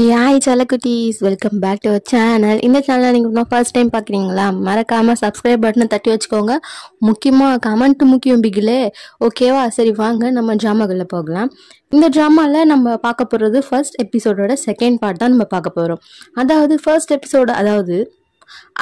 AI சலக்குட்டீஸ் welcome back to our channel இந்த சேனலில் நீங்கள் ஃபர்ஸ்ட் டைம் பார்க்குறீங்களா மறக்காமல் சப்ஸ்கிரைப் பட்டனை தட்டி வச்சுக்கோங்க முக்கியமாக கமெண்ட் முக்கியம் பிகிலே ஓகேவா சரி வாங்க நம்ம ட்ராமாக்குள்ளே போகலாம் இந்த ட்ராமாவில் நம்ம பார்க்க போகிறது ஃபர்ஸ்ட் எபிசோடோட செகண்ட் பார்ட் தான் நம்ம பார்க்க போகிறோம் அதாவது ஃபர்ஸ்ட் எபிசோட அதாவது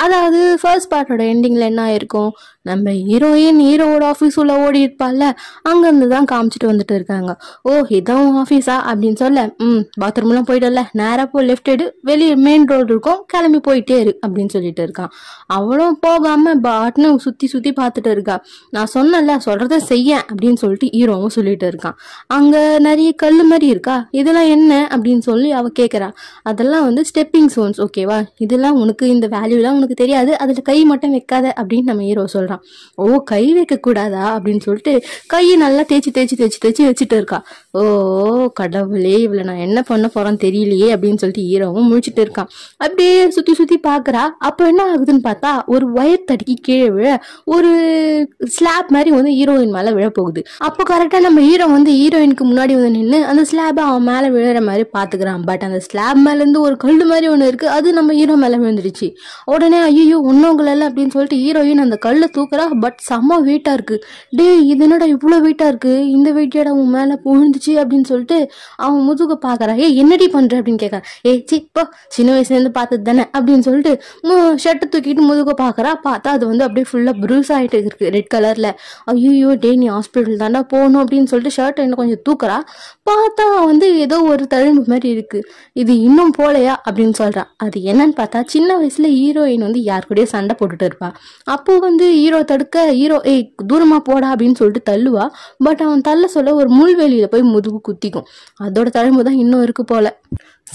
அதாவது ஃபர்ஸ்ட் பார்ட்டோட எண்டிங்கில் என்ன ஆயிருக்கும் நம்ம ஹீரோயின் ஹீரோவோட ஆஃபீஸ் உள்ள ஓடி இருப்பாள்ல அங்கேருந்து தான் காமிச்சிட்டு வந்துட்டு இருக்காங்க ஓ இதான் உன் ஆஃபீஸா அப்படின்னு சொல்ல ம் பாத்ரூம்லாம் போயிட்டல நேராக போ லெஃப்ட் எடு வெளியே மெயின் ரோடு இருக்கும் கிளம்பி போயிட்டே இரு அப்படின்னு சொல்லிட்டு இருக்கான் அவளும் போகாம பாட்னு சுற்றி சுற்றி பார்த்துட்டு இருக்கா நான் சொன்னல சொல்கிறத செய்ய அப்படின்னு சொல்லிட்டு ஹீரோவும் சொல்லிட்டு இருக்கான் அங்கே நிறைய கல் மாதிரி இருக்கா இதெல்லாம் என்ன அப்படின்னு சொல்லி அவள் கேட்குறா அதெல்லாம் வந்து ஸ்டெப்பிங் ஸ்டோன்ஸ் ஓகேவா இதெல்லாம் உனக்கு இந்த வேல்யூ இதெல்லாம் உனக்கு தெரியாது அதில் கை மட்டும் வைக்காத அப்படின்னு நம்ம ஹீரோ சொல்கிறான் ஓ கை வைக்கக்கூடாதா அப்படின்னு சொல்லிட்டு கையை நல்லா தேய்ச்சி தேய்ச்சி தேய்ச்சி தேய்ச்சி வச்சுட்டு இருக்கா ஓ கடவுளே இவளை நான் என்ன பண்ண போகிறேன்னு தெரியலையே அப்படின்னு சொல்லிட்டு ஹீரோவும் முழிச்சிட்டு இருக்கான் அப்படியே சுற்றி சுற்றி பார்க்குறா அப்போ என்ன ஆகுதுன்னு பார்த்தா ஒரு ஒயர் தடுக்கி கீழே விழ ஒரு ஸ்லாப் மாதிரி வந்து ஹீரோயின் மேலே விழ போகுது அப்போ கரெக்டாக நம்ம ஹீரோ வந்து ஹீரோயினுக்கு முன்னாடி வந்து நின்று அந்த ஸ்லாபை அவன் மேலே விழுற மாதிரி பார்த்துக்கிறான் பட் அந்த ஸ்லாப் மேலேருந்து ஒரு கல் மாதிரி ஒன்று இருக்குது அது நம்ம ஹீரோ மேலே விழுந்துருச்சு உடனே ஐயோ உன்னவங்களல்ல அப்படின்னு சொல்லிட்டு ஹீரோயின் அந்த கல்லை தூக்குறா பட் செம்ம வெயிட்டாக இருக்குது டே இது என்னடா இவ்வளோ வெயிட்டாக இருக்குது இந்த வெயிட்டோட உன் மேலே புழுந்துச்சு அப்படின்னு சொல்லிட்டு அவன் முதுக பார்க்குறா ஏ என்னடி பண்ற அப்படின்னு கேட்குறான் ஏ சி இப்போ சின்ன வயசுலேருந்து பார்த்தது தானே அப்படின்னு சொல்லிட்டு ஷர்ட்டை தூக்கிட்டு முதுக பார்க்குறா பார்த்தா அது வந்து அப்படியே ஃபுல்லாக ப்ரூஸ் ஆகிட்டு இருக்குது ரெட் கலரில் ஐயோ டே நீ ஹாஸ்பிட்டல் தாண்டா போகணும் அப்படின்னு சொல்லிட்டு ஷர்ட் என்ன கொஞ்சம் தூக்குறா பார்த்தா வந்து ஏதோ ஒரு தழும்பு மாதிரி இருக்குது இது இன்னும் போலையா அப்படின்னு சொல்கிறான் அது என்னன்னு பார்த்தா சின்ன வயசில் ஈ ஹீரோயின் வந்து யார் கூடயே சண்டை போட்டுட்டு இருப்பா அப்போ வந்து ஹீரோ தடுக்க ஹீரோ ஏய் தூரமா போடா அப்படின்னு சொல்லிட்டு தள்ளுவா பட் அவன் தள்ள சொல்ல ஒரு முள்வெளியில போய் முதுகு குத்திக்கும் அதோட தழும்பு தான் இன்னும் இருக்கு போல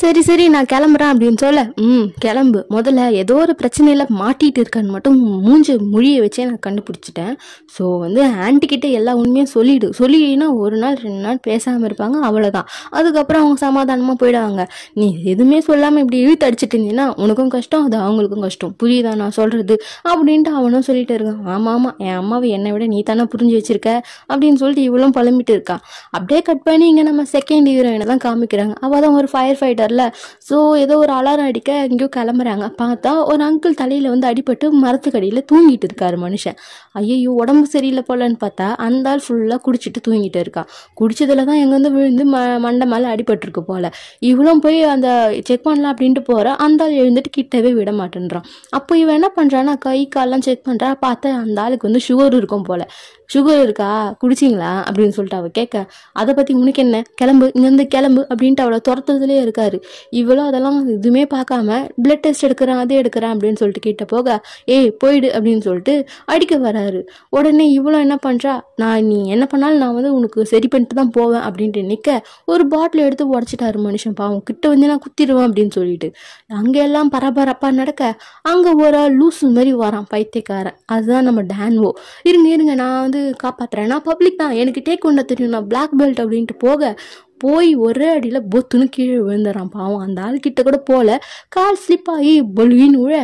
சரி சரி நான் கிளம்புறேன் அப்படின்னு சொல்ல ம் கிளம்பு முதல்ல ஏதோ ஒரு பிரச்சனையில் மாட்டிகிட்டு இருக்கான்னு மட்டும் மூஞ்சி மொழியை வச்சே நான் கண்டுபிடிச்சிட்டேன் ஸோ வந்து ஆண்டிக்கிட்ட எல்லா உண்மையும் சொல்லிவிடு சொல்லிடுனா ஒரு நாள் ரெண்டு நாள் பேசாமல் இருப்பாங்க அவ்வளோதான் அதுக்கப்புறம் அவங்க சமாதானமாக போயிடுவாங்க நீ எதுவுமே சொல்லாமல் இப்படி இழுத்து அடிச்சிட்டு இருந்தீங்கன்னா உனக்கும் கஷ்டம் அது அவங்களுக்கும் கஷ்டம் புரியுதா நான் சொல்கிறது அப்படின்ட்டு அவனும் சொல்லிட்டு இருக்கான் ஆமாம் ஆமாம் என் அம்மாவை என்னை விட நீ தானே புரிஞ்சு வச்சிருக்க அப்படின்னு சொல்லிட்டு இவ்வளோ புலம்பிட்டு இருக்கா அப்படியே கட் பண்ணி இங்கே நம்ம செகண்ட் ஹீரோயினை தான் காமிக்கிறாங்க அவள் தான் ஒரு ஃபயர் ஃபைட்டரில் ஸோ ஏதோ ஒரு அலாரம் அடிக்க எங்கேயோ கிளம்புறாங்க பார்த்தா ஒரு அங்கிள் தலையில் வந்து அடிபட்டு மரத்துக்கடியில் தூங்கிட்டு இருக்காரு மனுஷன் ஐயோ உடம்பு சரியில்லை போலன்னு பார்த்தா அந்த ஆள் ஃபுல்லாக குடிச்சிட்டு தூங்கிட்டு இருக்கா குடிச்சதுல தான் எங்கேருந்து விழுந்து ம மண்டை மேலே அடிபட்டிருக்கு போல் இவ்வளோ போய் அந்த செக் பண்ணலாம் அப்படின்ட்டு போகிற அந்த ஆள் எழுந்துட்டு கிட்டவே விட மாட்டேன்ற பண்ணுறான் அப்போ இவன் என்ன பண்ணுறான்னா கை காலெலாம் செக் பண்ணுறா பார்த்தா அந்த ஆளுக்கு வந்து சுகர் இருக்கும் போல் சுகர் இருக்கா குடிச்சிங்களா அப்படின்னு சொல்லிட்டு அவள் கேட்க அதை பற்றி உனக்கு என்ன கிளம்பு இங்கேருந்து கிளம்பு அப்படின்ட்டு அவளை துரத்துறதுலேயே இருக்காரு இவ்வளோ அதெல்லாம் எதுவுமே பார்க்காம பிளட் டெஸ்ட் எடுக்கிறான் அதே எடுக்கிறான் அப்படின்னு சொல்லிட்டு கிட்ட போக ஏய் போயிடு அப்படின்னு சொல்லிட்டு அடிக்க வராரு உடனே இவ்வளோ என்ன பண்ணுறா நான் நீ என்ன பண்ணாலும் நான் வந்து உனக்கு சரி பண்ணிட்டு தான் போவேன் அப்படின்ட்டு நிற்க ஒரு பாட்டில் எடுத்து உடச்சிட்டாரு மனுஷன் பாவம் கிட்ட வந்து நான் குத்திடுவேன் அப்படின்னு சொல்லிட்டு அங்கே எல்லாம் பரபரப்பாக நடக்க அங்கே ஒரு ஆள் லூசு மாதிரி வரான் பைத்தியக்காரன் அதுதான் நம்ம டேன்வோ இருங்க இருங்க நான் வந்து காப்பாற்றுறேன் நான் பப்ளிக் தான் எனக்கு டேக் கொண்ட தெரியும் நான் பிளாக் பெல்ட் அப்படின்ட்டு போக போய் ஒரே அடியில் பொத்துன்னு கீழே விழுந்துறான் பாவம் அந்த ஆள் கிட்ட கூட போகல கால் ஸ்லிப் ஆகி பொலுவின்னு விழ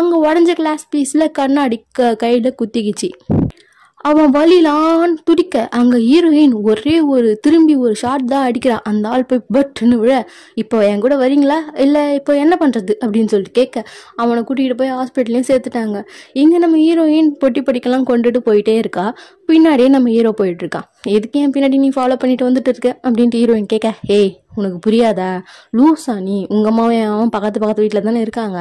அங்கே உடஞ்ச கிளாஸ் பீஸில் கண்ணாடி க கையில் குத்திக்கிச்சு அவன் வழிலான்னு துடிக்க அங்கே ஹீரோயின் ஒரே ஒரு திரும்பி ஒரு ஷாட் தான் அடிக்கிறான் அந்த ஆள் போய் பட்டுன்னு விழ இப்போ என் கூட வரீங்களா இல்லை இப்போ என்ன பண்ணுறது அப்படின்னு சொல்லிட்டு கேட்க அவனை கூட்டிகிட்டு போய் ஹாஸ்பிட்டல்லையும் சேர்த்துட்டாங்க இங்கே நம்ம ஹீரோயின் பொட்டி படிக்கலாம் கொண்டுட்டு போயிட்டே இருக்கா பின்னாடியே நம்ம ஹீரோ போயிட்டுருக்கான் எதுக்கு என் பின்னாடி நீ ஃபாலோ பண்ணிட்டு வந்துட்டு இருக்க அப்படின்ட்டு ஹீரோயின் கேட்க ஏய் உனக்கு புரியாதா லூசா நீ உங்கள் அம்மாவும் பக்கத்து பக்கத்து வீட்டில் தானே இருக்காங்க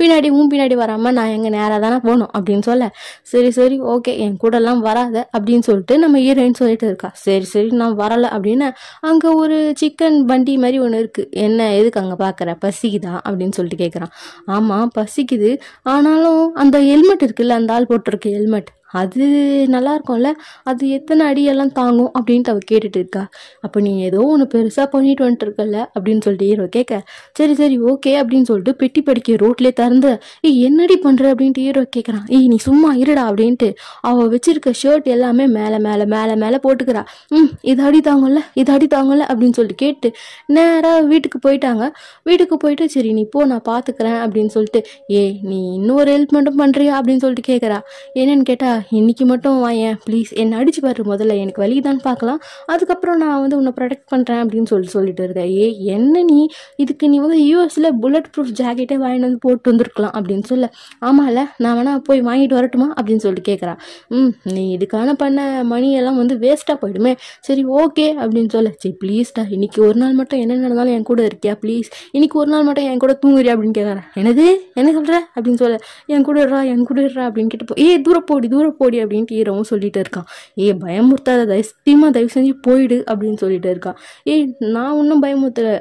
பின்னாடி உன் பின்னாடி வராமல் நான் எங்கே நேராக தானே போகணும் அப்படின்னு சொல்ல சரி சரி ஓகே என் கூடலாம் வராத அப்படின்னு சொல்லிட்டு நம்ம ஹீரோயின் சொல்லிட்டு இருக்கா சரி சரி நான் வரலை அப்படின்னு அங்கே ஒரு சிக்கன் பண்டி மாதிரி ஒன்று இருக்குது என்ன எதுக்கு அங்கே பார்க்குற பசிக்குதா அப்படின்னு சொல்லிட்டு கேட்குறான் ஆமாம் பசிக்குது ஆனாலும் அந்த ஹெல்மெட் இருக்குல்ல அந்த ஆள் போட்டிருக்கு ஹெல்மெட் அது நல்லா இருக்கும்ல அது எத்தனை அடியெல்லாம் தாங்கும் அப்படின்ட்டு அவள் கேட்டுட்டு இருக்கா அப்போ நீ ஏதோ ஒன்று பெருசாக பண்ணிட்டு வந்துட்டு இருக்கல அப்படின்னு சொல்லிட்டு ஹீரோ கேட்க சரி சரி ஓகே அப்படின்னு சொல்லிட்டு பெட்டி படிக்க ரோட்லேயே திறந்து ஏய் என்னடி பண்ணுற அப்படின்ட்டு ஹீரோ கேட்குறான் ஏய் நீ சும்மா இருடா அப்படின்ட்டு அவள் வச்சிருக்க ஷர்ட் எல்லாமே மேலே மேலே மேலே மேலே போட்டுக்கிறா ம் இது அடி தாங்கல இது அடி தாங்கல அப்படின்னு சொல்லிட்டு கேட்டு நேராக வீட்டுக்கு போயிட்டாங்க வீட்டுக்கு போயிட்டு சரி நீ போ நான் பார்த்துக்கிறேன் அப்படின்னு சொல்லிட்டு ஏய் நீ இன்னொரு ஹெல்ப் மட்டும் பண்ணுறியா அப்படின்னு சொல்லிட்டு கேட்குறா என்னன்னு கேட்டால் இன்றைக்கி மட்டும் வாயேன் ப்ளீஸ் என்னை அடிச்சு பாரு முதல்ல எனக்கு வலிதான்னு பார்க்கலாம் அதுக்கப்புறம் நான் வந்து உன்னை ப்ரொடெக்ட் பண்ணுறேன் அப்படின்னு சொல்லி சொல்லிட்டு இருந்தேன் ஏ என்ன நீ இதுக்கு நீ வந்து யூஎஸில் புல்லட் ப்ரூஃப் ஜாக்கெட்டே வாங்கிட்டு வந்து போட்டு வந்துருக்கலாம் அப்படின்னு சொல்ல ஆமாம்ல நான் வேணால் போய் வாங்கிட்டு வரட்டுமா அப்படின்னு சொல்லிட்டு கேட்குறான் ம் நீ இதுக்கான பண்ண மணியெல்லாம் வந்து வேஸ்ட்டாக போயிடுமே சரி ஓகே அப்படின்னு சொல்ல சரி ப்ளீஸ்டா இன்றைக்கி ஒரு நாள் மட்டும் என்ன நடந்தாலும் என் கூட இருக்கியா ப்ளீஸ் இன்றைக்கி ஒரு நாள் மட்டும் என் கூட தூங்குறியா அப்படின்னு கேட்குறேன் எனது என்ன சொல்கிற அப்படின்னு சொல்ல என் கூட இருறா என் கூட இருறா அப்படின்னு கேட்டு போ ஏ தூரம் போடி தூரம் போடி அப்படின்ட்டு ஈரவும் சொல்லிட்டு இருக்கான் ஏ பயமுறுத்தாத தயவு தயவு செஞ்சு போயிடு அப்படின்னு சொல்லிட்டு இருக்கான் ஏய் நான் ஒன்றும் பயமுறுத்தலை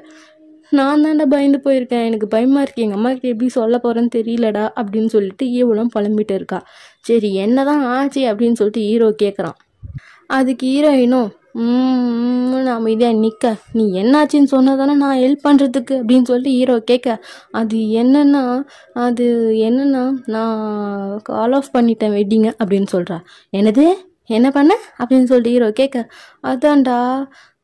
நான் தாண்டா பயந்து போயிருக்கேன் எனக்கு பயமாக இருக்கு எங்கள் அம்மாவுக்கு எப்படி சொல்ல போகிறேன்னு தெரியலடா அப்படின்னு சொல்லிட்டு ஈவலம் புலம்பிட்டு இருக்கா சரி என்ன தான் ஆச்சு அப்படின்னு சொல்லிட்டு ஹீரோ கேட்குறான் அதுக்கு ஹீரோயினும் அமைதியாக நிற்க நீ என்னாச்சுன்னு சொன்னதானே நான் ஹெல்ப் பண்ணுறதுக்கு அப்படின்னு சொல்லிட்டு ஹீரோ கேட்க அது என்னன்னா அது என்னன்னா நான் கால் ஆஃப் பண்ணிட்டேன் வெட்டிங்க அப்படின்னு சொல்கிறா என்னது என்ன பண்ண அப்படின்னு சொல்லிட்டு ஹீரோ கேட்க அதான்டா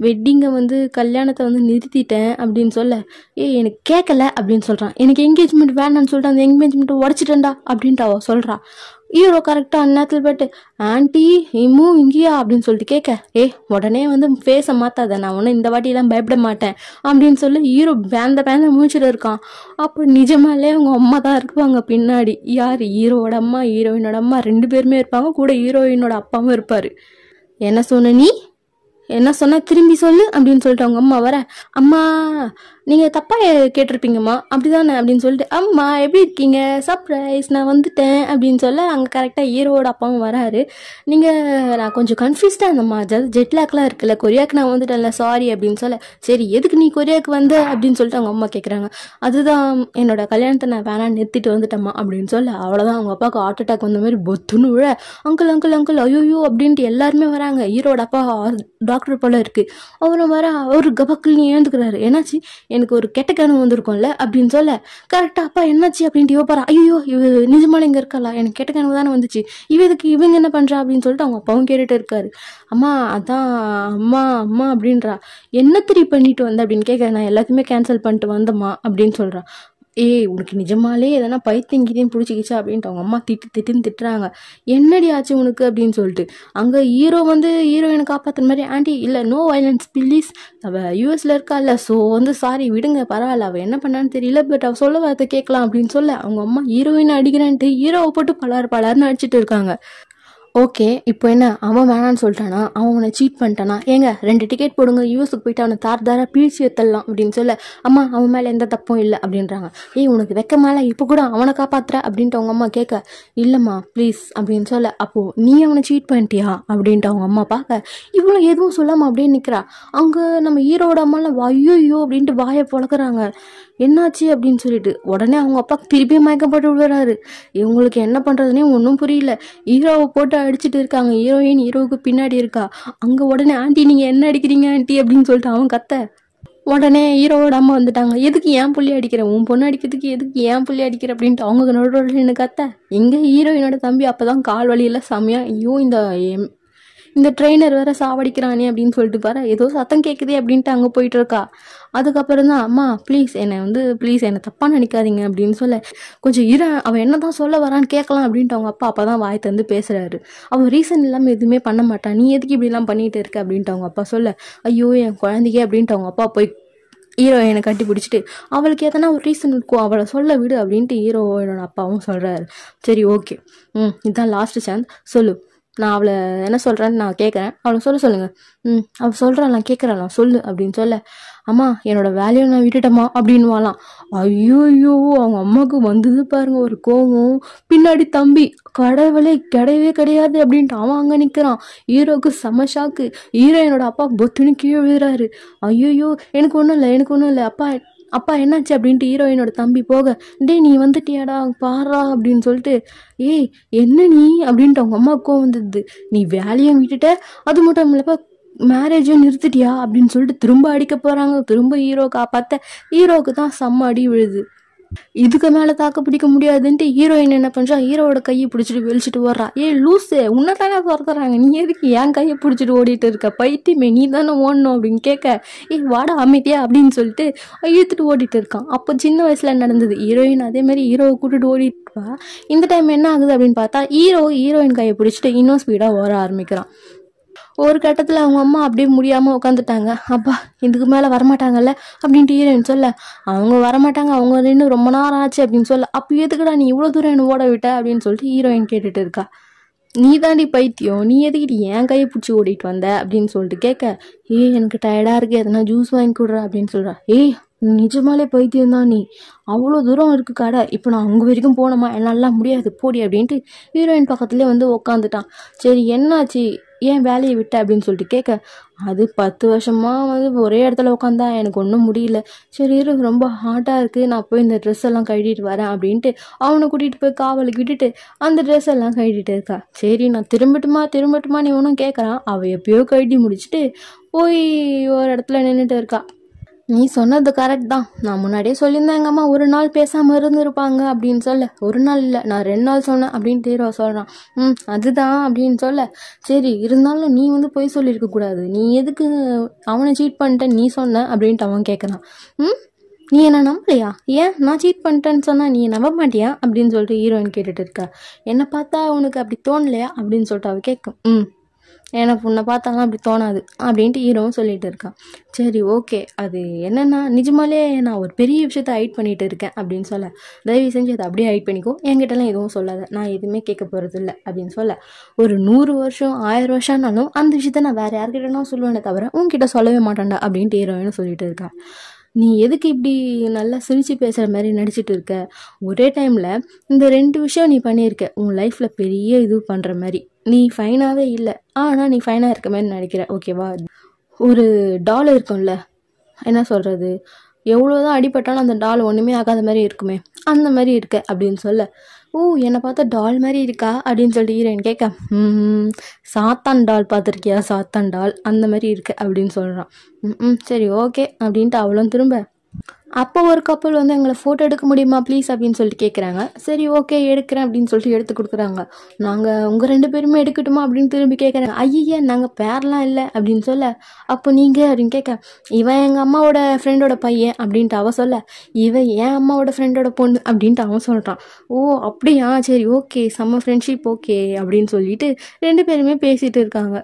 வெட்டிங்கை வந்து கல்யாணத்தை வந்து நிறுத்திட்டேன் அப்படின்னு சொல்ல ஏ எனக்கு கேட்கல அப்படின்னு சொல்கிறான் எனக்கு என்கேஜ்மெண்ட் வேணான்னு சொல்லிட்டு அந்த என்கேஜ்மெண்ட்டை உடச்சிட்டேன்டா அப்படின்ட்டு அவள் சொல்கிறான் ஹீரோ கரெக்டாக அந்நேரத்தில் போய்ட்டு ஆண்டி இம்மும் இங்கேயா அப்படின்னு சொல்லிட்டு கேட்க ஏ உடனே வந்து ஃபேஸை மாற்றாத நான் ஒன்றும் இந்த வாட்டியெல்லாம் பயப்பட மாட்டேன் அப்படின்னு சொல்லி ஹீரோ பேந்த பேந்த மூச்சிட்டு இருக்கான் அப்போ நிஜமாலே அவங்க அம்மா தான் இருப்பாங்க பின்னாடி யார் ஹீரோவோட அம்மா ஹீரோயினோட அம்மா ரெண்டு பேருமே இருப்பாங்க கூட ஹீரோயினோட அப்பாவும் இருப்பார் என்ன சொன்ன நீ என்ன சொன்ன திரும்பி சொல்லு அப்படின்னு சொல்லிட்டு அவங்க அம்மா வர அம்மா நீங்கள் தப்பாக கேட்டிருப்பீங்கம்மா அப்படி தானே அப்படின்னு சொல்லிட்டு அம்மா எப்படி இருக்கீங்க சர்ப்ரைஸ் நான் வந்துட்டேன் அப்படின்னு சொல்ல அங்கே கரெக்டாக ஹீரோட அப்பாவும் வராரு நீங்கள் நான் கொஞ்சம் கன்ஃபியூஸ்டாக இருந்தம்மா அதாவது ஜெட்லாக்லாம் இருக்குல்ல கொரியாவுக்கு நான் வந்துட்டேன்ல சாரி அப்படின்னு சொல்ல சரி எதுக்கு நீ கொரியாவுக்கு வந்த அப்படின்னு சொல்லிட்டு அவங்க அம்மா கேட்குறாங்க அதுதான் என்னோட கல்யாணத்தை நான் வேணாம் நிறுத்திட்டு வந்துட்டேம்மா அப்படின்னு சொல்ல அவ்வளோதான் அவங்க அப்பாவுக்கு ஹார்ட் அட்டாக் வந்த மாதிரி பொத்துன்னு விழ அங்கிள் அங்கிள் அங்கிள் ஐயோ அப்படின்ட்டு எல்லாருமே வராங்க ஈரோட அப்பா டாக்டர் போல இருக்குது அவரும் வர அவர் நீ ஏந்துக்கிறாரு ஏன்னாச்சு எனக்கு ஒரு கெட்ட கனவு வந்திருக்கும்ல அப்படின்னு சொல்ல கரெக்டா அப்பா என்னாச்சு அப்படின்ட்டு யோ ஐயோ இவ நிஜமான இங்க இருக்கலா எனக்கு கெட்ட கனவு தானே வந்துச்சு இவ இதுக்கு இவங்க என்ன பண்றா அப்படின்னு சொல்லிட்டு அவங்க அப்பாவும் கேட்டுட்டு இருக்காரு அம்மா அதான் அம்மா அம்மா அப்படின்றா என்ன திரி பண்ணிட்டு வந்த அப்படின்னு கேட்க நான் எல்லாத்தையுமே கேன்சல் பண்ணிட்டு வந்தம்மா அப்படின்னு சொல்றா ஏய் உனக்கு நிஜமாலே எதனா பைத்தியம் பிடிச்சிக்கிச்சா அப்படின்ட்டு அவங்க அம்மா திட்டு திட்டுன்னு திட்டுறாங்க என்னடி ஆச்சு உனக்கு அப்படின்னு சொல்லிட்டு அங்கே ஹீரோ வந்து ஹீரோயினை காப்பாற்றுற மாதிரி ஆண்டி இல்லை நோ வயலன்ஸ் பிளீஸ் அவள் யூஎஸில் இருக்கா இல்லை ஸோ வந்து சாரி விடுங்க பரவாயில்ல அவள் என்ன பண்ணான்னு தெரியல பட் அவள் சொல்ல வரத்தை கேட்கலாம் அப்படின்னு சொல்ல அவங்க அம்மா ஹீரோயின் அடிக்கிறான்ட்டு ஹீரோவை போட்டு பலார் பலார்னு அடிச்சிட்டு இருக்காங்க ஓகே இப்போ என்ன அவன் வேணான்னு சொல்லிட்டானா அவன் உன்னை சீட் பண்ணிட்டானா ஏங்க ரெண்டு டிக்கெட் போடுங்க யூஎஸ்க்கு போயிட்டு அவனை தார் தாரா பீழ்ச்சி ஏற்றலாம் அப்படின்னு சொல்ல அம்மா அவன் மேலே எந்த தப்பும் இல்லை அப்படின்றாங்க ஏய் உனக்கு மேலே இப்போ கூட அவனை காப்பாத்துற அப்படின்ட்டு அவங்க அம்மா கேட்க இல்லைம்மா ப்ளீஸ் அப்படின்னு சொல்ல அப்போது நீ அவனை சீட் பண்ணிட்டியா அப்படின்ட்டு அவங்க அம்மா பார்க்க இவ்வளோ எதுவும் சொல்லாமல் அப்படியே நிற்கிறா அங்கே நம்ம ஈரோட அம்மாலாம் ஐயோ அப்படின்ட்டு வாயை பொழக்கிறாங்க என்னாச்சு அப்படின்னு சொல்லிட்டு உடனே அவங்க அப்பா திருப்பியும் மயக்கம் போட்டு விடுறாரு இவங்களுக்கு என்ன பண்ணுறதுனே ஒன்றும் புரியல ஹீரோவை போட்டு அடிச்சுட்டு இருக்காங்க ஹீரோயின் ஹீரோவுக்கு பின்னாடி இருக்கா அங்கே உடனே ஆண்டி நீங்கள் என்ன அடிக்கிறீங்க ஆண்டி அப்படின்னு சொல்லிட்டு அவன் கத்த உடனே ஹீரோவோட அம்மா வந்துட்டாங்க எதுக்கு ஏன் புள்ளி அடிக்கிற உன் பொண்ணு அடிக்கிறதுக்கு எதுக்கு ஏன் புள்ளி அடிக்கிற அப்படின்ட்டு அவங்க நடுவில் கத்த எங்கள் ஹீரோயினோட தம்பி அப்போ தான் கால் வழியில் செமையாக ஐயோ இந்த இந்த ட்ரெயினர் வேற சாவடிக்கிறானே அப்படின்னு சொல்லிட்டு பாரு ஏதோ சத்தம் கேட்குதே அப்படின்ட்டு அங்கே போயிட்டு இருக்கா அதுக்கப்புறம் தான் அம்மா ப்ளீஸ் என்னை வந்து ப்ளீஸ் என்னை தப்பாக நினைக்காதீங்க அப்படின்னு சொல்ல கொஞ்சம் இரு அவன் என்ன தான் சொல்ல வரான்னு கேட்கலாம் அப்படின்ட்டு அவங்க அப்பா அப்போ தான் வாய் தந்து பேசுகிறாரு அவன் ரீசன் இல்லாமல் எதுவுமே பண்ண மாட்டான் நீ எதுக்கு இப்படிலாம் பண்ணிகிட்டு இருக்க அப்படின்ட்டு அவங்க அப்பா சொல்ல ஐயோ என் குழந்தைக்கே அப்படின்ட்டு அவங்க அப்பா போய் ஹீரோயினை கட்டி பிடிச்சிட்டு அவளுக்கு எதனா ஒரு ரீசன் இருக்கும் அவளை சொல்ல விடு அப்படின்ட்டு ஹீரோயினோட அப்பாவும் சொல்கிறாரு சரி ஓகே ம் இதுதான் லாஸ்ட் சான்ஸ் சொல்லு நான் அவளை என்ன சொல்கிறேன்னு நான் கேட்குறேன் அவளை சொல்ல சொல்லுங்கள் ம் அவள் சொல்கிறான் நான் கேட்குறான் சொல்லு அப்படின்னு சொல்ல அம்மா என்னோட வேலையை நான் விட்டுட்டம்மா அப்படின்வாலாம் ஐயோயோ அவங்க அம்மாவுக்கு வந்தது பாருங்க ஒரு கோவம் பின்னாடி தம்பி கடவுளே கிடையவே கிடையாது அப்படின்ட்டு அவன் அங்கே நிற்கிறான் ஹீரோவுக்கு செம ஷாக்கு ஹீரோ என்னோட அப்பா பொத்துன்னு கீழே விழுறாரு ஐயோயோ எனக்கு ஒன்றும் இல்லை எனக்கு ஒன்றும் இல்லை அப்பா அப்பா என்னாச்சு அப்படின்ட்டு ஹீரோயினோட தம்பி போக டே நீ வந்துட்டியாடா பாரா அப்படின்னு சொல்லிட்டு ஏய் என்ன நீ அப்படின்ட்டு அவங்க அம்மா கோவம் நீ வேலையை விட்டுட்ட அது மட்டும் இல்லப்பா மேரேஜும் நிறுத்திட்டியா அப்படின்னு சொல்லிட்டு திரும்ப அடிக்க போகிறாங்க திரும்ப ஹீரோ காப்பாற்ற ஹீரோவுக்கு தான் செம்ம அடி விழுது இதுக்கு மேலே தாக்கு பிடிக்க முடியாதுன்ட்டு ஹீரோயின் என்ன பண்றா ஹீரோட கையை பிடிச்சிட்டு வெளிச்சிட்டு வர்றா ஏ லூஸு உன்னை தானே துரத்துறாங்க நீ எதுக்கு என் கையை பிடிச்சிட்டு ஓடிட்டு இருக்க பைத்தியமே நீ தானே ஓடணும் அப்படின்னு கேட்க ஏ வாடா அமைதியா அப்படின்னு சொல்லிட்டு இழுத்துட்டு ஓடிட்டு இருக்கான் அப்போ சின்ன வயசில் நடந்தது ஹீரோயின் அதே மாதிரி ஹீரோவை கூட்டிட்டு ஓடிட்டு இந்த டைம் என்ன ஆகுது அப்படின்னு பார்த்தா ஹீரோ ஹீரோயின் கையை பிடிச்சிட்டு இன்னும் ஸ்பீடாக ஓட ஆரம்பிக்கிறான் ஒரு கட்டத்தில் அவங்க அம்மா அப்படியே முடியாமல் உட்காந்துட்டாங்க அப்பா இதுக்கு மேலே வரமாட்டாங்கல்ல அப்படின்ட்டு ஹீரோயின் சொல்ல அவங்க வரமாட்டாங்க அவங்க நின்று ரொம்ப நேரம் ஆச்சு அப்படின்னு சொல்ல அப்போ எதுக்குடா நீ இவ்வளோ தூரம் என்ன ஓட விட்ட அப்படின்னு சொல்லிட்டு ஹீரோயின் கேட்டுட்டு இருக்கா நீ தாண்டி பைத்தியம் நீ எதுக்கிட்டு என் கையை பிடிச்சி ஓடிட்டு வந்த அப்படின்னு சொல்லிட்டு கேட்க ஏய் எனக்கு டயர்டாக இருக்குது எதனா ஜூஸ் வாங்கி கொடுற அப்படின்னு சொல்கிறா ஏய் நிஜமாலே பைத்தியம் தான் நீ அவ்வளோ தூரம் இருக்கு கடை இப்போ நான் அவங்க வரைக்கும் போனோமா என்னால் முடியாது போடி அப்படின்ட்டு ஹீரோயின் பக்கத்துலேயே வந்து உக்காந்துட்டான் சரி என்னாச்சு ஏன் வேலையை விட்ட அப்படின்னு சொல்லிட்டு கேட்க அது பத்து வருஷமாக வந்து ஒரே இடத்துல உட்காந்தா எனக்கு ஒன்றும் முடியல சரி இரு ரொம்ப ஹாட்டாக இருக்குது நான் போய் இந்த ட்ரெஸ் எல்லாம் கழட்டிட்டு வரேன் அப்படின்ட்டு அவனை கூட்டிகிட்டு போய் காவலுக்கு விட்டுட்டு அந்த ட்ரெஸ் எல்லாம் கழட்டிட்டு இருக்கா சரி நான் திரும்பட்டுமா திரும்பட்டுமா நீ ஒன்றும் கேட்குறான் அவள் எப்பயோ கழட்டி முடிச்சுட்டு போய் ஒரு இடத்துல நின்றுட்டு இருக்கா நீ சொன்னது கரெக்ட் தான் நான் முன்னாடியே சொல்லியிருந்தேன் எங்கள் அம்மா ஒரு நாள் பேசாமல் இருந்திருப்பாங்க அப்படின்னு சொல்ல ஒரு நாள் இல்லை நான் ரெண்டு நாள் சொன்னேன் அப்படின்னு தீரோ சொல்கிறான் ம் அதுதான் அப்படின்னு சொல்ல சரி இருந்தாலும் நீ வந்து போய் சொல்லியிருக்கக்கூடாது நீ எதுக்கு அவனை சீட் பண்ணிட்டேன் நீ சொன்ன அப்படின்ட்டு அவன் கேட்குறான் ம் நீ என்ன நம்பலையா ஏன் நான் சீட் பண்ணிட்டேன்னு சொன்னால் நீ நம்ப மாட்டியா அப்படின்னு சொல்லிட்டு ஹீரோயின் கேட்டுட்டு இருக்கா என்னை பார்த்தா உனக்கு அப்படி தோணலையா அப்படின்னு சொல்லிட்டு அவள் கேட்கும் ம் எனக்கு உன்னை பார்த்தாலாம் அப்படி தோணாது அப்படின்ட்டு ஹீரோவும் சொல்லிகிட்டு இருக்கான் சரி ஓகே அது என்னென்னா நிஜமாலே நான் ஒரு பெரிய விஷயத்த ஹைட் பண்ணிகிட்டு இருக்கேன் அப்படின்னு சொல்ல தயவு செஞ்சு அதை அப்படியே ஹைட் பண்ணிக்கோ என்கிட்டலாம் எதுவும் சொல்லாத நான் எதுவுமே கேட்க போகிறதில்ல அப்படின்னு சொல்ல ஒரு நூறு வருஷம் ஆயிரம் வருஷம்னாலும் அந்த விஷயத்த நான் வேறு யார்கிட்டனா சொல்லுவேனே தவிர உங்ககிட்ட சொல்லவே மாட்டேன்டா அப்படின்ட்டு ஹீரோயினும் சொல்லிட்டு இருக்கான் நீ எதுக்கு இப்படி நல்லா சிரித்து பேசுகிற மாதிரி நடிச்சிட்டு இருக்க ஒரே டைமில் இந்த ரெண்டு விஷயம் நீ பண்ணியிருக்க உன் லைஃப்பில் பெரிய இது பண்ணுற மாதிரி நீ ஃபைனாகவே இல்லை ஆனால் நீ ஃபைனாக இருக்க மாதிரி நினைக்கிற ஓகேவா ஒரு டால் இருக்கும்ல என்ன சொல்கிறது எவ்வளோதான் அடிபட்டாலும் அந்த டால் ஒன்றுமே ஆகாத மாதிரி இருக்குமே அந்த மாதிரி இருக்க அப்படின்னு சொல்ல ஓ என்னை பார்த்தா டால் மாதிரி இருக்கா அப்படின்னு சொல்லிட்டு ஹீரோயின் கேட்க சாத்தான் டால் பார்த்துருக்கியா சாத்தான் டால் அந்த மாதிரி இருக்கு அப்படின்னு சொல்கிறான் ம் சரி ஓகே அப்படின்ட்டு அவளும் திரும்ப அப்போ ஒரு கப்பல் வந்து எங்களை ஃபோட்டோ எடுக்க முடியுமா ப்ளீஸ் அப்படின்னு சொல்லிட்டு கேட்குறாங்க சரி ஓகே எடுக்கிறேன் அப்படின்னு சொல்லிட்டு எடுத்து கொடுக்குறாங்க நாங்கள் உங்கள் ரெண்டு பேருமே எடுக்கட்டுமா அப்படின்னு திரும்பி கேட்குறாங்க ஐயா நாங்கள் பேரெலாம் இல்லை அப்படின்னு சொல்ல அப்போ நீங்கள் அப்படின்னு கேட்க இவன் எங்கள் அம்மாவோட ஃப்ரெண்டோட பையன் அப்படின்ட்டு அவன் சொல்ல இவன் என் அம்மாவோட ஃப்ரெண்டோட பொண்ணு அப்படின்ட்டு அவன் சொல்கிறான் ஓ அப்படியா சரி ஓகே செம்ம ஃப்ரெண்ட்ஷிப் ஓகே அப்படின்னு சொல்லிட்டு ரெண்டு பேருமே பேசிகிட்டு இருக்காங்க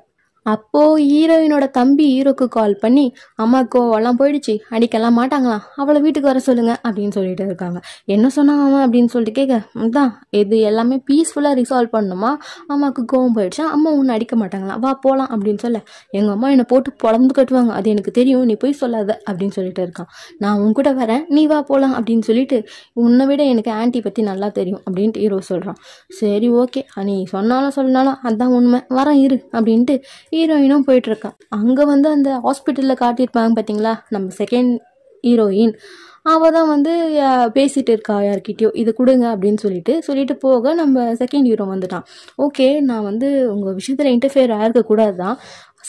அப்போது ஹீரோயினோட தம்பி ஹீரோக்கு கால் பண்ணி அம்மா கோவெல்லாம் போயிடுச்சு அடிக்கலாம் மாட்டாங்களாம் அவளை வீட்டுக்கு வர சொல்லுங்கள் அப்படின்னு சொல்லிட்டு இருக்காங்க என்ன சொன்னாங்க அம்மா அப்படின்னு சொல்லிட்டு கேட்க தான் இது எல்லாமே பீஸ்ஃபுல்லாக ரிசால்வ் பண்ணணுமா அம்மாவுக்கு கோவம் போயிடுச்சா அம்மா ஒன்று அடிக்க மாட்டாங்களா வா போகலாம் அப்படின்னு சொல்ல எங்கள் அம்மா என்னை போட்டு பொழந்து கட்டுவாங்க அது எனக்கு தெரியும் நீ போய் சொல்லாத அப்படின்னு சொல்லிட்டு இருக்கான் நான் உன்கிட்ட வரேன் நீ வா போகலாம் அப்படின்னு சொல்லிட்டு உன்னை விட எனக்கு ஆன்ட்டி பற்றி நல்லா தெரியும் அப்படின்ட்டு ஹீரோ சொல்கிறான் சரி ஓகே நீ சொன்னாலும் சொன்னாலும் அதான் உண்மை வரேன் இரு அப்படின்ட்டு ஹீரோயினும் போயிட்டுருக்கான் அங்கே வந்து அந்த ஹாஸ்பிட்டலில் காட்டியிருப்பாங்க பார்த்தீங்களா நம்ம செகண்ட் ஹீரோயின் அவள் தான் வந்து பேசிகிட்டு இருக்கா யார்கிட்டயோ இது கொடுங்க அப்படின்னு சொல்லிட்டு சொல்லிட்டு போக நம்ம செகண்ட் ஹீரோ வந்துட்டான் ஓகே நான் வந்து உங்கள் விஷயத்தில் இன்டர்ஃபியர் ஆகிருக்கக்கூடாது தான்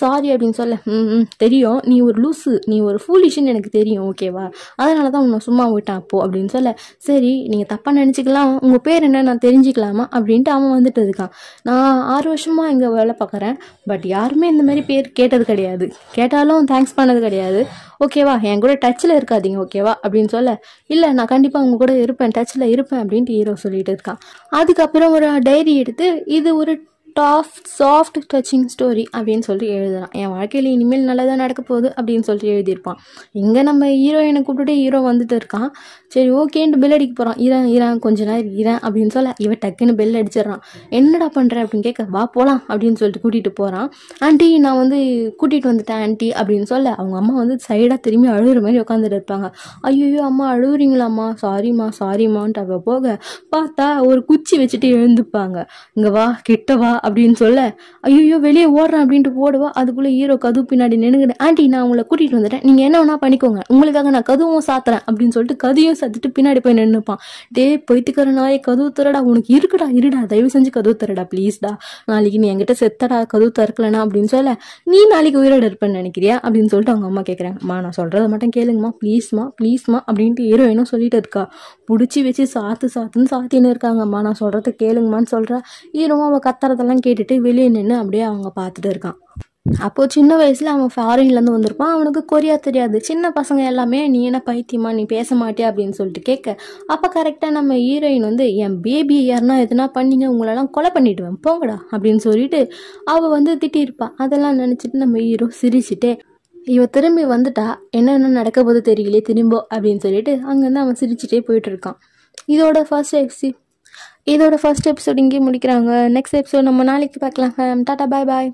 சாரி அப்படின்னு சொல்ல ம் தெரியும் நீ ஒரு லூஸு நீ ஒரு ஃபூலிஷுன்னு எனக்கு தெரியும் ஓகேவா அதனால தான் உன்னை சும்மா விட்டான் அப்போ அப்படின்னு சொல்ல சரி நீங்கள் தப்பாக நினச்சிக்கலாம் உங்கள் பேர் என்ன நான் தெரிஞ்சுக்கலாமா அப்படின்ட்டு அவன் வந்துட்டு இருக்கான் நான் ஆறு வருஷமாக இங்கே வேலை பார்க்குறேன் பட் யாருமே இந்த மாதிரி பேர் கேட்டது கிடையாது கேட்டாலும் தேங்க்ஸ் பண்ணது கிடையாது ஓகேவா என் கூட டச்சில் இருக்காதீங்க ஓகேவா அப்படின்னு சொல்ல இல்லை நான் கண்டிப்பாக உங்கள் கூட இருப்பேன் டச்சில் இருப்பேன் அப்படின்ட்டு ஹீரோ சொல்லிட்டு இருக்கான் அதுக்கப்புறம் ஒரு டைரி எடுத்து இது ஒரு டாஃப் சாஃப்ட் டச்சிங் ஸ்டோரி அப்படின்னு சொல்லிட்டு எழுதுறான் என் வாழ்க்கையில் இனிமேல் நல்லதாக நடக்க போகுது அப்படின்னு சொல்லிட்டு எழுதியிருப்பான் இங்கே நம்ம ஹீரோயினை கூப்பிட்டுட்டு ஹீரோ வந்துட்டு இருக்கான் சரி ஓகேன்ட்டு பெல் அடிக்க போகிறான் ஈரன் ஈரன் கொஞ்ச நேரம் ஈரன் அப்படின்னு சொல்ல இவன் டக்குன்னு பெல் அடிச்சிடறான் என்னடா பண்ணுற அப்படின்னு கேட்க வா போகலாம் அப்படின்னு சொல்லிட்டு கூட்டிகிட்டு போகிறான் ஆண்டி நான் வந்து கூட்டிகிட்டு வந்துட்டேன் ஆண்டி அப்படின்னு சொல்ல அவங்க அம்மா வந்து சைடாக திரும்பி அழுகிற மாதிரி உட்காந்துட்டு இருப்பாங்க ஐயோ அம்மா அழுகுறீங்களாம்மா சாரிம்மா சாரிம்மான்ட்டு அவள் போக பார்த்தா ஒரு குச்சி வச்சுட்டு எழுந்துப்பாங்க இங்கே வா கிட்ட வா அப்படின்னு சொல்ல ஐயோ வெளியே ஓடுறேன் அப்படின்ட்டு ஓடுவா அதுக்குள்ளே ஹீரோ கது பின்னாடி நின்றுக்கிட்டு ஆண்டி நான் உங்களை கூட்டிகிட்டு வந்துட்டேன் நீங்கள் என்ன வேணா பண்ணிக்கோங்க உங்களுக்காக நான் கதுவும் சாத்துறேன் அப்படின்னு சொல்லிட்டு கதையும் சாத்திட்டு பின்னாடி போய் நின்றுப்பான் டே பொய்த்துக்கிற நாயே கதவு தரடா உனக்கு இருக்குடா இருடா தயவு செஞ்சு கதவு தரடா ப்ளீஸ்டா நாளைக்கு நீ என்கிட்ட செத்தடா கதவு திறக்கலனா அப்படின்னு சொல்ல நீ நாளைக்கு உயிரோட இருப்பேன்னு நினைக்கிறியா அப்படின்னு சொல்லிட்டு அவங்க அம்மா கேட்குறாங்கம்மா நான் சொல்கிறத மட்டும் கேளுங்கம்மா ப்ளீஸ்மா ப்ளீஸ்மா அப்படின்ட்டு ஹீரோ வேணும் சொல்லிட்டு இருக்கா பிடிச்சி வச்சு சாத்து சாத்துன்னு சாத்தின்னு இருக்காங்கம்மா நான் சொல்கிறத கேளுங்கம்மான்னு சொல்கிறா ஹீரோவும் அவள் கத்துறதெல்லாம் சத்தம் கேட்டுட்டு வெளியே நின்று அப்படியே அவங்க பார்த்துட்டு இருக்கான் அப்போது சின்ன வயசில் அவன் ஃபாரின்லேருந்து வந்திருப்பான் அவனுக்கு கொரியா தெரியாது சின்ன பசங்க எல்லாமே நீ என்ன பைத்தியமா நீ பேச மாட்டியா அப்படின்னு சொல்லிட்டு கேட்க அப்போ கரெக்டாக நம்ம ஹீரோயின் வந்து என் பேபி யாருன்னா எதுனா பண்ணிங்க உங்களெல்லாம் கொலை பண்ணிவிடுவேன் போங்கடா அப்படின்னு சொல்லிட்டு அவள் வந்து திட்டியிருப்பாள் அதெல்லாம் நினச்சிட்டு நம்ம ஹீரோ சிரிச்சுட்டே இவ திரும்பி வந்துட்டா என்னென்ன நடக்க போது தெரியலையே திரும்ப அப்படின்னு சொல்லிட்டு அங்கேருந்து அவன் சிரிச்சுட்டே போயிட்டு இருக்கான் இதோட ஃபர்ஸ்ட் எக்ஸி இதோட ஃபர்ஸ்ட் எபிசோட் இங்கேயும் முடிக்கிறாங்க நெக்ஸ்ட் எபிசோட் நம்ம நாளைக்கு பார்க்கலாம் டாட்டா பாய் பாய்